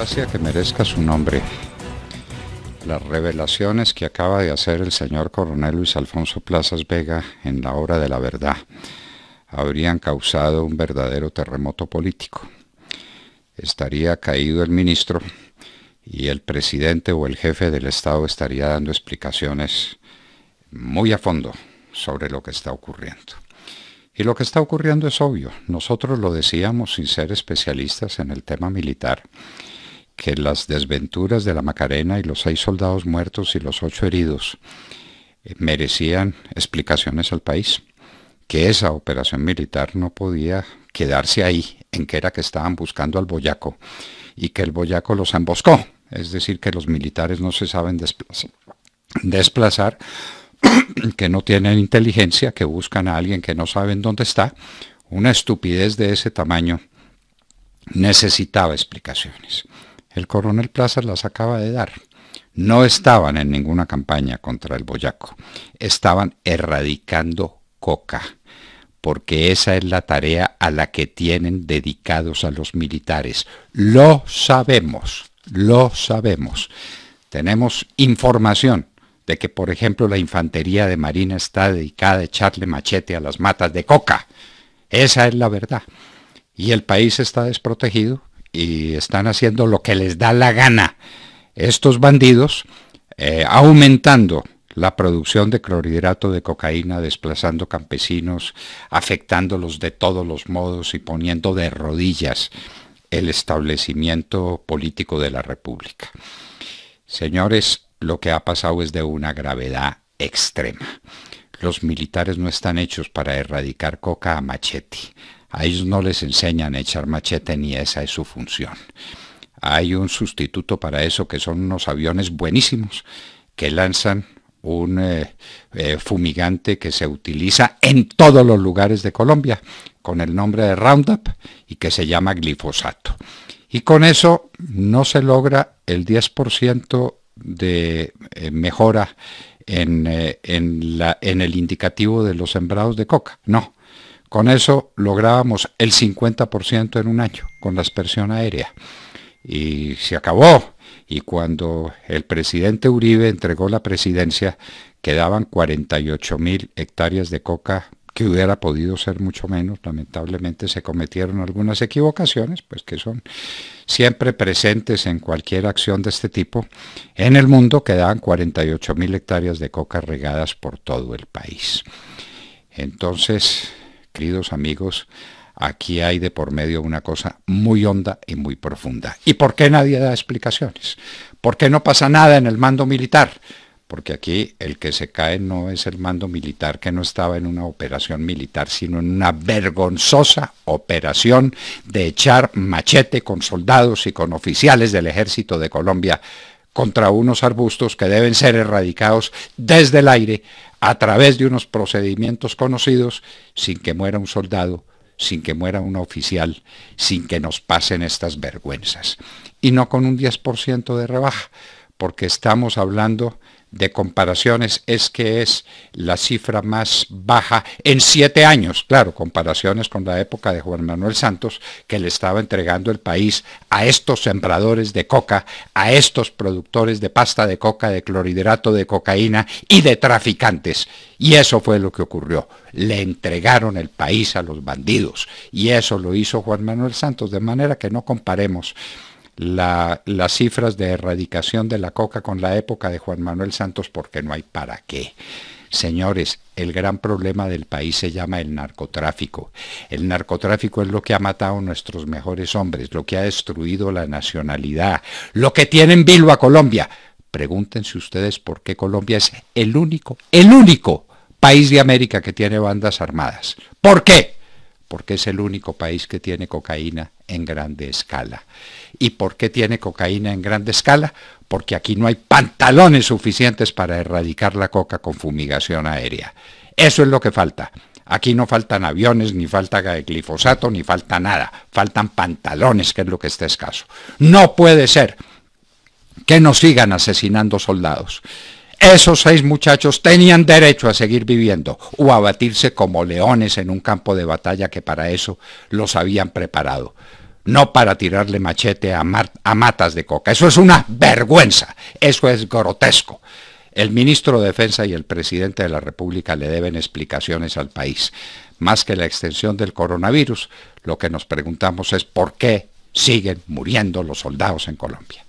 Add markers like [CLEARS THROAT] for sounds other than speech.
gracia que merezca su nombre. Las revelaciones que acaba de hacer el señor coronel Luis Alfonso Plazas Vega en la hora de la verdad habrían causado un verdadero terremoto político. Estaría caído el ministro y el presidente o el jefe del Estado estaría dando explicaciones muy a fondo sobre lo que está ocurriendo. Y lo que está ocurriendo es obvio. Nosotros lo decíamos sin ser especialistas en el tema militar que las desventuras de la Macarena y los seis soldados muertos y los ocho heridos eh, merecían explicaciones al país, que esa operación militar no podía quedarse ahí, en que era que estaban buscando al Boyaco, y que el Boyaco los emboscó, es decir, que los militares no se saben desplazar, desplazar [CLEARS THROAT] que no tienen inteligencia, que buscan a alguien que no saben dónde está, una estupidez de ese tamaño necesitaba explicaciones. El coronel Plaza las acaba de dar. No estaban en ninguna campaña contra el boyaco, estaban erradicando coca, porque esa es la tarea a la que tienen dedicados a los militares. Lo sabemos, lo sabemos. Tenemos información de que, por ejemplo, la infantería de Marina está dedicada a echarle machete a las matas de coca. Esa es la verdad. Y el país está desprotegido y están haciendo lo que les da la gana estos bandidos, eh, aumentando la producción de clorhidrato de cocaína, desplazando campesinos, afectándolos de todos los modos y poniendo de rodillas el establecimiento político de la República. Señores, lo que ha pasado es de una gravedad extrema. Los militares no están hechos para erradicar coca a machete a ellos no les enseñan a echar machete ni esa es su función. Hay un sustituto para eso que son unos aviones buenísimos que lanzan un eh, eh, fumigante que se utiliza en todos los lugares de Colombia con el nombre de Roundup y que se llama glifosato. Y con eso no se logra el 10% de eh, mejora en el indicativo de los sembrados de coca. No, con eso lográbamos el 50% en un año con la aspersión aérea. Y se acabó. Y cuando el presidente Uribe entregó la presidencia, quedaban 48 mil hectáreas de coca que hubiera podido ser mucho menos, lamentablemente se cometieron algunas equivocaciones, pues que son siempre presentes en cualquier acción de este tipo. En el mundo quedaban 48 mil hectáreas de coca regadas por todo el país. Entonces, queridos amigos, aquí hay de por medio una cosa muy honda y muy profunda. ¿Y por qué nadie da explicaciones? ¿Por qué no pasa nada en el mando militar? Porque aquí el que se cae no es el mando militar que no estaba en una operación militar, sino en una vergonzosa operación de echar machete con soldados y con oficiales del ejército de Colombia contra unos arbustos que deben ser erradicados desde el aire a través de unos procedimientos conocidos sin que muera un soldado, sin que muera un oficial, sin que nos pasen estas vergüenzas. Y no con un 10% de rebaja, porque estamos hablando de comparaciones es que es la cifra más baja en siete años, claro, comparaciones con la época de Juan Manuel Santos, que le estaba entregando el país a estos sembradores de coca, a estos productores de pasta de coca, de clorhidrato de cocaína y de traficantes. Y eso fue lo que ocurrió. Le entregaron el país a los bandidos. Y eso lo hizo Juan Manuel Santos, de manera que no comparemos las cifras de erradicación de la coca con la época de Juan Manuel Santos porque no hay para qué. Señores, el gran problema del país se llama el narcotráfico. El narcotráfico es lo que ha matado a nuestros mejores hombres, lo que ha destruido la nacionalidad, lo que tiene en vilo a Colombia. Pregúntense ustedes por qué Colombia es el único, el único país de América que tiene bandas armadas. ¿Por qué? porque es el único país que tiene cocaína en grande escala. ¿Y por qué tiene cocaína en grande escala? Porque aquí no hay pantalones suficientes para erradicar la coca con fumigación aérea. Eso es lo que falta. Aquí no faltan aviones, ni falta glifosato, ni falta nada. Faltan pantalones, que es lo que está escaso. No puede ser que nos sigan asesinando soldados esos seis muchachos tenían derecho a seguir viviendo o a batirse como leones en un campo de batalla que para eso los habían preparado. No para tirarle machete a, matas de coca. Eso es una vergüenza. Eso es grotesco. El ministro de Defensa y el presidente de la República le deben explicaciones al país. Más que la extensión del coronavirus, lo que nos preguntamos es por qué siguen muriendo los soldados en Colombia.